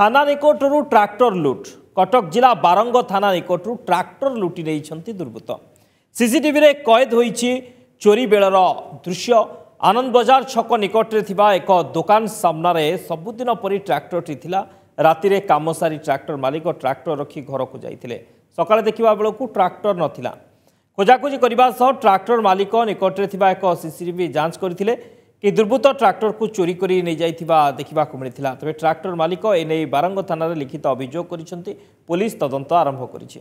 থানা নিকটରୁ ଟ୍ରାକ୍ଟର ଲୁଟ୍ କଟକ ଜିଲ୍ଲା ବାରଙ୍ଗ ଥାନା ନିକଟରୁ ଟ୍ରାକ୍ଟର ଲୁଟି ନେଇଛନ୍ତି ଦୁର୍ବୃତ୍ତ ସିସିଟିଭିରେ କଏଦ ହୋଇଛି ଚୋରି ବେଳର ଦୃଶ୍ୟ ଆନନ୍ଦ ବଜାର ଛକ ନିକଟରେ ଥିବା ଏକ ଦୋକାନ ସାମ୍ନାରେ ସବୁଦିନ ପରି ଟ୍ରାକ୍ଟରଟି ଥିଲା ରାତିରେ କାମ ସାରି ଟ୍ରାକ୍ଟର ମାଲିକ ଟ୍ରାକ୍ଟର ରଖି ଘରକୁ ଯାଇଥିଲେ ସକାଳେ ଦେଖିବା ବେଳକୁ ଟ୍ରାକ୍ଟର ନଥିଲା ଖୋଜାଖୋଜି କରିବା ସହ ଟ୍ରାକ୍ଟର ମାଲିକ ନିକଟରେ ଥିବା ଏକ ସିସିଟିଭି ଯାଞ୍ଚ କରିଥିଲେ এই দুর্বৃত্ত ট্রাক্টরকু চোরি করে নিয়ে যাই দেখা মিলে তবে ট্রাক্টর মালিক এনে বারঙ্গ থানার লিখিত অভিযোগ করেছেন পুলিশ তদন্ত আরম্ভ করেছে